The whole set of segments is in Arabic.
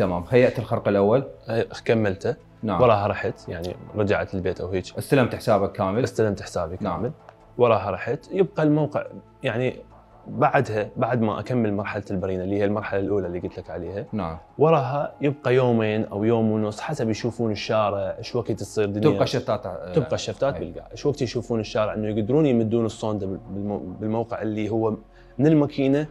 تمام هيأت الخرق الاول كملته نعم وراها رحت يعني رجعت للبيت او هيك استلمت حسابك كامل استلمت حسابي نعم. كامل نعم. وراها رحت يبقى الموقع يعني بعدها بعد ما اكمل مرحله البرينه اللي هي المرحله الاولى اللي قلت لك عليها نعم وراها يبقى يومين او يوم ونص حسب يشوفون الشارع ايش وقت تصير دنيا تبقى الشفتات آه، تبقى الشفتات بالقاع ايش وقت يشوفون الشارع انه يقدرون يمدون الصونده بالموقع اللي هو من الماكينه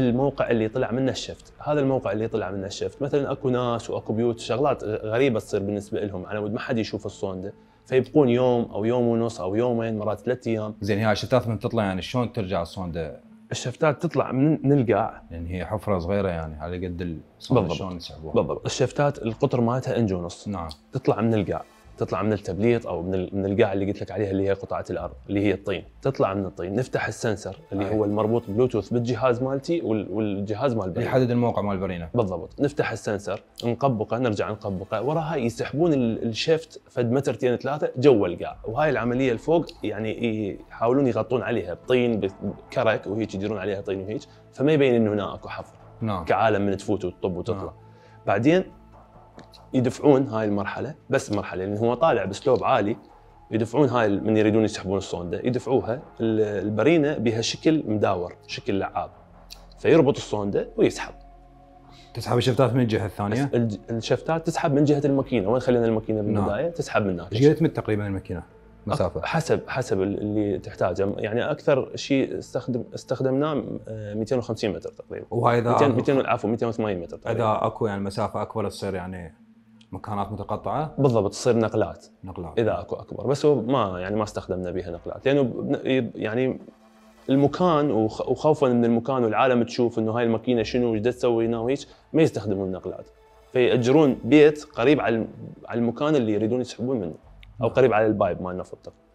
للموقع اللي طلع منه الشفت هذا الموقع اللي طلع منه الشفت مثلا اكو ناس واكو بيوت شغلات غريبه تصير بالنسبه لهم على ود ما حد يشوف الصونده فيبقون يوم او يوم ونص او يومين مرات ثلاث ايام زين هاي الشفتات من تطلع يعني شلون ترجع الصونده الشفتات تطلع من القاع يعني هي حفره صغيره يعني على قد الصونده بالضبط شلون يسحبوها بالضبط الشفتات القطر مالتها انج ونص نعم تطلع من القاع تطلع من التبليط او من من القاع اللي قلت لك عليها اللي هي قطعه الارض اللي هي الطين تطلع من الطين نفتح السنسر اللي آه. هو المربوط بلوتوث بالجهاز مالتي والجهاز مال البرينه يحدد الموقع مال البرينه بالضبط نفتح السنسر نقبقه نرجع نقبقه وراها يسحبون الشيفت فد مترتين ثلاثه جوا القاع وهاي العمليه الفوق يعني يحاولون يغطون عليها بطين بكرك وهيك يديرون عليها طين وهيك فما يبين انه هناك اكو حفر نعم كعالم من تفوت وتطب وتطلع نعم. بعدين يدفعون هاي المرحله بس مرحله لان هو طالع بسلوب عالي يدفعون هاي من يريدون يسحبون الصونده يدفعوها البرينه بها شكل مداور شكل لعاب فيربط الصونده ويسحب تسحب الشفتات من الجهه الثانيه؟ الشفتات تسحب من جهه الماكينه وين خلينا الماكينه بالبدايه؟ نعم. تسحب من هناك ايش قد تقريبا الماكينه؟ مسافه حسب حسب اللي تحتاجه يعني اكثر شيء استخدم استخدمناه 250 آه، متر تقريبا وهاي اذا 200 عفوا 280 متر تقريبا اذا اكو يعني مسافه اكبر تصير يعني مكانات متقطعه بالضبط تصير نقلات نقلات اذا اكو اكبر بس هو ما يعني ما استخدمنا بها نقلات لانه يعني, يعني المكان وخوفا من المكان والعالم تشوف انه هاي الماكينه شنو ايش تسوي هنا وهيك ما يستخدمون نقلات فيأجرون بيت قريب على المكان اللي يريدون يسحبون منه او قريب على البايب مالنا في